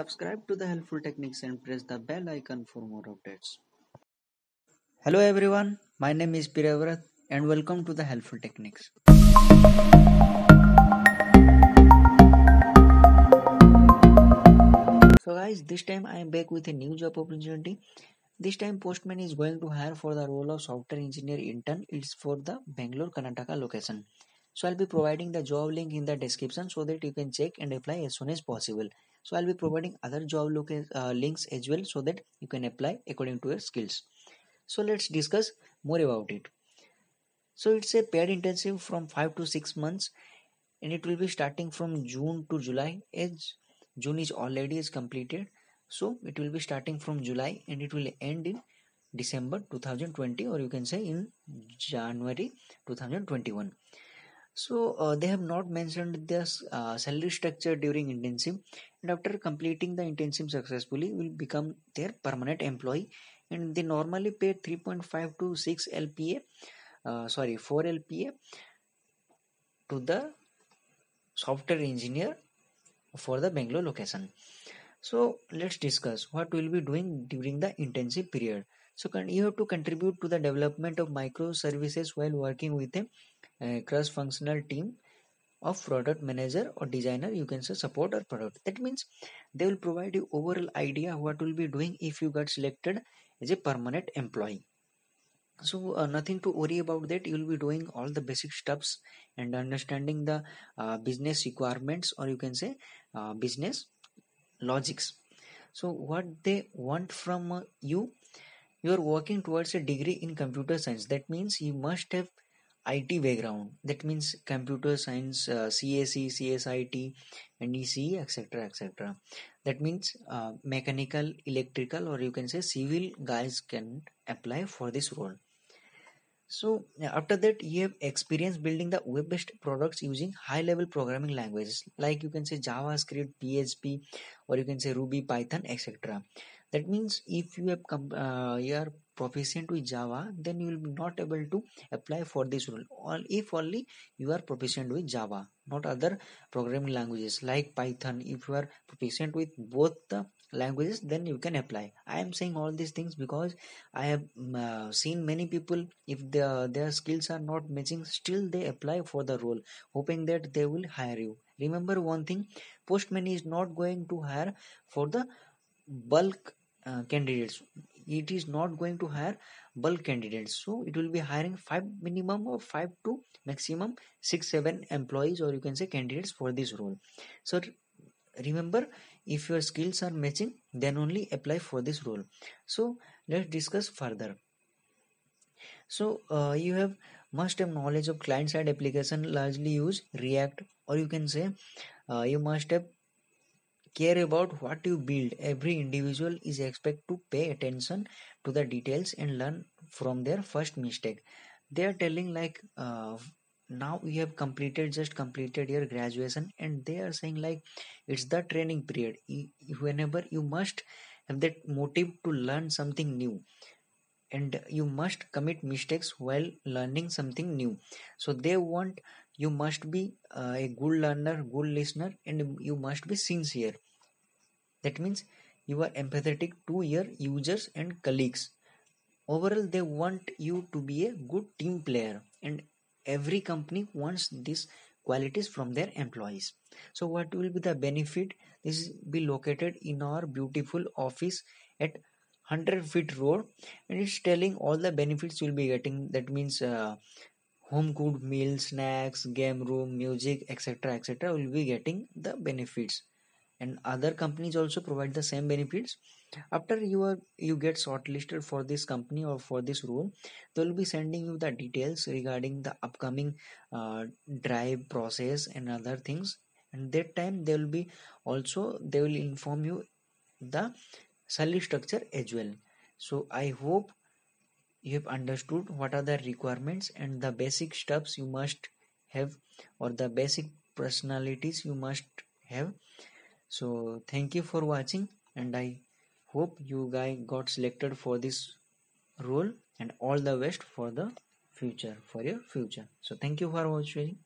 Subscribe to the helpful techniques and press the bell icon for more updates. Hello everyone, my name is Piravrat and welcome to the helpful techniques. So guys, this time I am back with a new job opportunity. This time Postman is going to hire for the role of software engineer intern. It's for the Bangalore Karnataka location so i'll be providing the job link in the description so that you can check and apply as soon as possible so i'll be providing other job uh, links as well so that you can apply according to your skills so let's discuss more about it so it's a paid intensive from 5 to 6 months and it will be starting from june to july as june is already is completed so it will be starting from july and it will end in december 2020 or you can say in january 2021 so uh, they have not mentioned the uh, salary structure during intensive, and after completing the intensive successfully, will become their permanent employee. And they normally pay 3.5 to 6 LPA, uh, sorry, 4 LPA to the software engineer for the Bangalore location. So let's discuss what we'll be doing during the intensive period. So you have to contribute to the development of microservices while working with them cross-functional team of product manager or designer you can say support or product that means they will provide you overall idea what will be doing if you got selected as a permanent employee so uh, nothing to worry about that you will be doing all the basic steps and understanding the uh, business requirements or you can say uh, business logics so what they want from uh, you you are working towards a degree in computer science that means you must have IT background that means computer science uh, CAC CSIT NEC etc etc that means uh, mechanical electrical or you can say civil guys can apply for this role so after that you have experience building the web-based products using high-level programming languages like you can say javascript php or you can say ruby python etc that means if you have come, uh, you are proficient with java then you will be not able to apply for this rule or if only you are proficient with java not other programming languages like python if you are proficient with both the languages then you can apply i am saying all these things because i have mm, uh, seen many people if their their skills are not matching still they apply for the role hoping that they will hire you remember one thing postman is not going to hire for the bulk uh, candidates it is not going to hire bulk candidates so it will be hiring five minimum or five to maximum six seven employees or you can say candidates for this role so remember if your skills are matching then only apply for this role so let's discuss further so uh, you have must have knowledge of client side application largely use react or you can say uh, you must have care about what you build. Every individual is expected to pay attention to the details and learn from their first mistake. They are telling like uh, now you have completed just completed your graduation and they are saying like it's the training period whenever you must have that motive to learn something new and you must commit mistakes while learning something new so they want you must be uh, a good learner good listener and you must be sincere that means you are empathetic to your users and colleagues overall they want you to be a good team player and every company wants these qualities from their employees so what will be the benefit this will be located in our beautiful office at 100 feet road and it's telling all the benefits you'll be getting that means uh, home cooked meals snacks game room music etc etc will be getting the benefits and other companies also provide the same benefits after you are you get shortlisted for this company or for this role they will be sending you the details regarding the upcoming uh, drive process and other things and that time they will be also they will inform you the salary structure as well so i hope you've understood what are the requirements and the basic steps you must have or the basic personalities you must have so thank you for watching and i hope you guy got selected for this role and all the best for the future for your future so thank you for watching